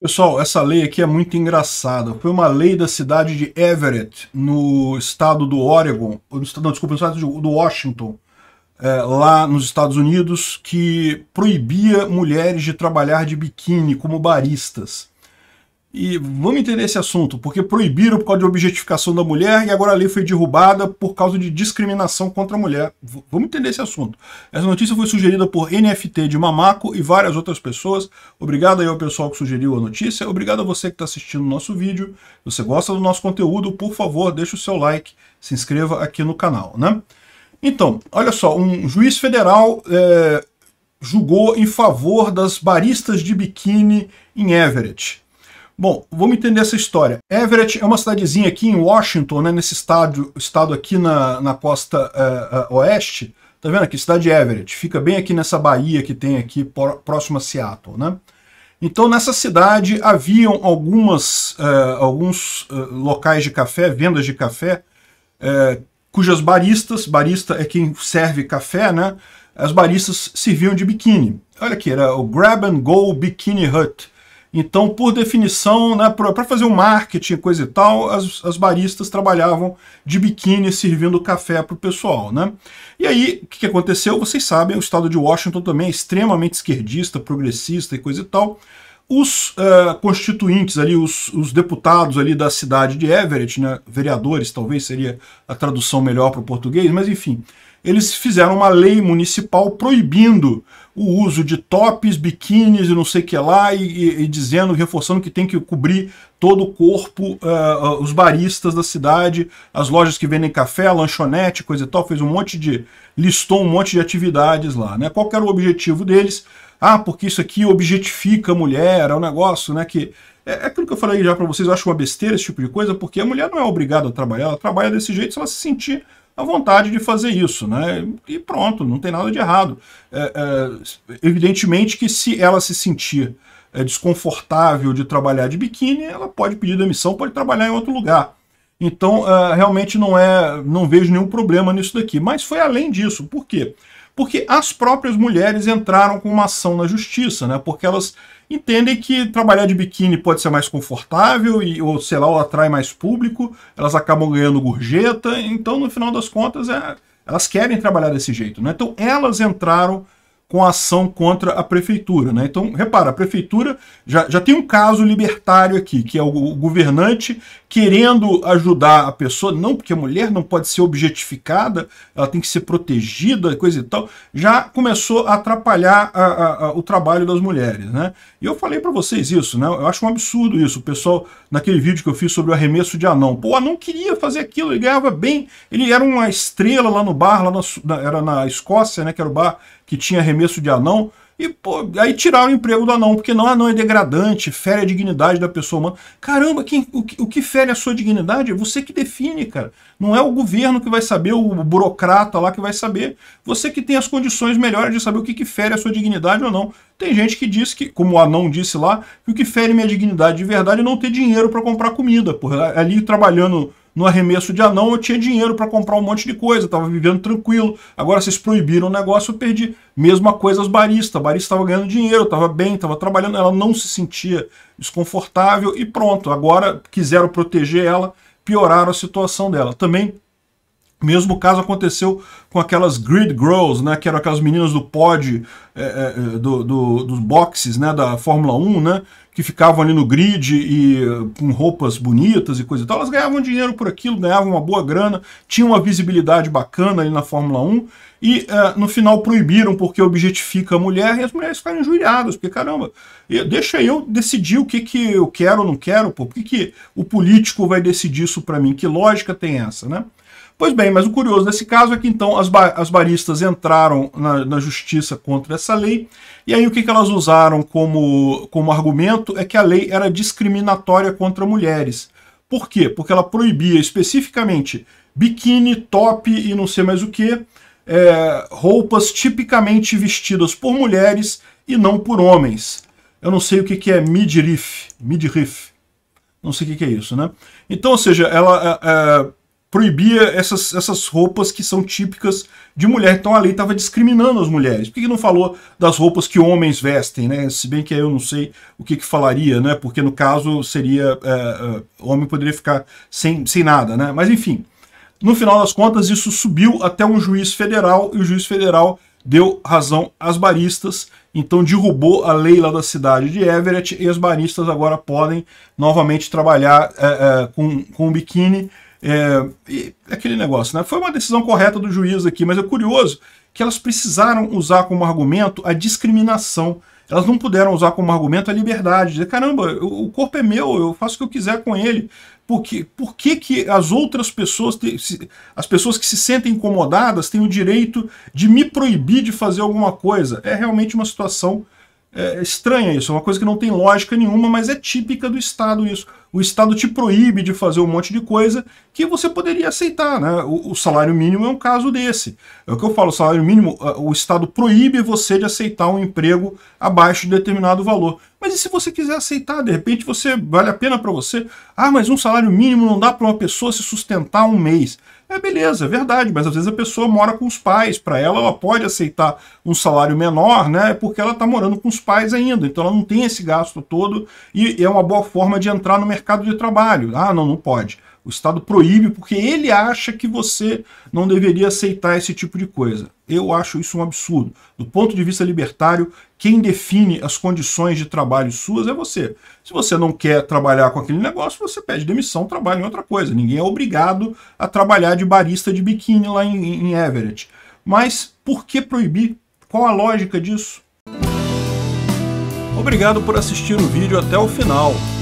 Pessoal, essa lei aqui é muito engraçada. Foi uma lei da cidade de Everett, no estado do Oregon, não, desculpa, no estado do Washington, é, lá nos Estados Unidos, que proibia mulheres de trabalhar de biquíni como baristas. E vamos entender esse assunto, porque proibiram por causa de objetificação da mulher e agora a lei foi derrubada por causa de discriminação contra a mulher. V vamos entender esse assunto. Essa notícia foi sugerida por NFT de Mamaco e várias outras pessoas. Obrigado aí ao pessoal que sugeriu a notícia. Obrigado a você que está assistindo o nosso vídeo. Se você gosta do nosso conteúdo, por favor, deixe o seu like, se inscreva aqui no canal, né? Então, olha só, um juiz federal é, julgou em favor das baristas de biquíni em Everett. Bom, vamos entender essa história. Everett é uma cidadezinha aqui em Washington, né, nesse estado, estado aqui na, na costa uh, uh, oeste. Tá vendo aqui? Cidade de Everett. Fica bem aqui nessa baía que tem aqui, próximo a Seattle, né? Então, nessa cidade, haviam algumas, uh, alguns locais de café, vendas de café, cujas baristas, barista é quem serve café, né? As baristas serviam de biquíni. Olha aqui, era o Grab and Go Bikini Hut então, por definição, né, para fazer o um marketing, coisa e tal, as, as baristas trabalhavam de biquíni servindo café para o pessoal. Né? E aí, o que, que aconteceu? Vocês sabem, o estado de Washington também é extremamente esquerdista, progressista e coisa e tal os uh, constituintes ali, os, os, deputados ali da cidade de Everett, né, vereadores talvez seria a tradução melhor para o português, mas enfim, eles fizeram uma lei municipal proibindo o uso de tops, biquínis e não sei o que lá, e, e, e, dizendo, reforçando que tem que cobrir todo o corpo, uh, os baristas da cidade, as lojas que vendem café, lanchonete, coisa e tal, fez um monte de, listou um monte de atividades lá. Né? Qual era o objetivo deles? ah, porque isso aqui objetifica a mulher, é um negócio, né, que... É, é aquilo que eu falei já para vocês, eu acho uma besteira esse tipo de coisa, porque a mulher não é obrigada a trabalhar, ela trabalha desse jeito se ela se sentir à vontade de fazer isso, né? E pronto, não tem nada de errado. É, é, evidentemente que se ela se sentir é, desconfortável de trabalhar de biquíni, ela pode pedir demissão, pode trabalhar em outro lugar. Então, é, realmente não é, não vejo nenhum problema nisso daqui. Mas foi além disso, por quê? Porque porque as próprias mulheres entraram com uma ação na justiça, né? Porque elas entendem que trabalhar de biquíni pode ser mais confortável e ou sei lá, ou atrai mais público, elas acabam ganhando gorjeta, então no final das contas é, elas querem trabalhar desse jeito, né? Então elas entraram com a ação contra a prefeitura. Né? Então, repara, a prefeitura já, já tem um caso libertário aqui, que é o, o governante querendo ajudar a pessoa, não porque a mulher não pode ser objetificada, ela tem que ser protegida, coisa e tal, já começou a atrapalhar a, a, a, o trabalho das mulheres. Né? E eu falei para vocês isso, né? eu acho um absurdo isso, o pessoal, naquele vídeo que eu fiz sobre o arremesso de anão, pô, anão queria fazer aquilo, ele ganhava bem, ele era uma estrela lá no bar, lá na, era na Escócia, né, que era o bar que tinha arremesso arremesso de anão, e pô, aí tirar o emprego do anão, porque não, anão é degradante, fere a dignidade da pessoa humana. Caramba, quem, o, o que fere a sua dignidade é você que define, cara. Não é o governo que vai saber, o burocrata lá que vai saber. Você que tem as condições melhores de saber o que, que fere a sua dignidade ou não. Tem gente que diz que, como o Anão disse lá, que o que fere minha dignidade de verdade é não ter dinheiro para comprar comida. Porra, é, ali trabalhando no arremesso de anão, eu tinha dinheiro para comprar um monte de coisa, estava vivendo tranquilo. Agora vocês proibiram o negócio, eu perdi. Mesma coisa as baristas. A barista estava ganhando dinheiro, estava bem, estava trabalhando, ela não se sentia desconfortável e pronto. Agora quiseram proteger ela, pioraram a situação dela. Também mesmo caso aconteceu com aquelas grid girls, né, que eram aquelas meninas do pod, é, é, é do, do, dos boxes né, da Fórmula 1, né, que ficavam ali no grid e eh, com roupas bonitas e coisa e tal. Elas ganhavam dinheiro por aquilo, ganhavam uma boa grana, tinham uma visibilidade bacana ali na Fórmula 1 e é, no final proibiram porque objetifica a mulher e as mulheres ficaram injuriadas, porque caramba, deixa eu decidir o que, que eu quero ou não quero, pô, por que, que o político vai decidir isso para mim? Que lógica tem essa, né? Pois bem, mas o curioso desse caso é que então as, ba as baristas entraram na, na, justiça contra essa lei, e aí o que, que elas usaram como, como argumento é que a lei era discriminatória contra mulheres. Por quê? Porque ela proibia especificamente biquíni, top e não sei mais o que, é, roupas tipicamente vestidas por mulheres e não por homens. Eu não sei o que, que é midriff, midriff, não sei o que, que é isso, né? Então, ou seja, ela... É, é, proibia essas, essas roupas que são típicas de mulher. Então a lei estava discriminando as mulheres. Por que, não falou das roupas que homens vestem, né? Se bem que eu não sei o que, que falaria, né? Porque no caso seria. É, é, homem poderia ficar sem, sem nada, né? Mas enfim. No final das contas, isso subiu até um juiz federal e o juiz federal deu razão às baristas, então derrubou a lei lá da cidade de Everett e as baristas agora podem novamente trabalhar é, é com, com o biquíni é, aquele negócio, né? Foi uma decisão correta do juiz aqui, mas é curioso que elas precisaram usar como argumento a discriminação. Elas não puderam usar como argumento a liberdade. Dizer, caramba, o corpo é meu, eu faço o que eu quiser com ele. Por, que, por que, que as outras pessoas, te, se, as pessoas que se sentem incomodadas, têm o direito de me proibir de fazer alguma coisa? É realmente uma situação é, estranha isso, é uma coisa que não tem lógica nenhuma, mas é típica do Estado isso o Estado te proíbe de fazer um monte de coisa que você poderia aceitar. Né? O, o, salário mínimo é um caso desse. É o que eu falo, o salário mínimo, o Estado proíbe você de aceitar um emprego abaixo de determinado valor. Mas e se você quiser aceitar, de repente você vale a pena para você? Ah, mas um salário mínimo não dá para uma pessoa se sustentar um mês. É beleza, é verdade, mas às vezes a pessoa mora com os pais, para ela ela pode aceitar um salário menor, né? Porque ela está morando com os pais ainda, então ela não tem esse gasto todo e é uma boa forma de entrar no mercado de trabalho. Ah, não, não pode. O Estado proíbe porque ele acha que você não deveria aceitar esse tipo de coisa. Eu acho isso um absurdo. Do ponto de vista libertário, quem define as condições de trabalho suas é você. Se você não quer trabalhar com aquele negócio, você pede demissão, trabalha em outra coisa. Ninguém é obrigado a trabalhar de barista de biquíni lá em, em Everett. Mas por que proibir? Qual a lógica disso? Obrigado por assistir o vídeo até o final.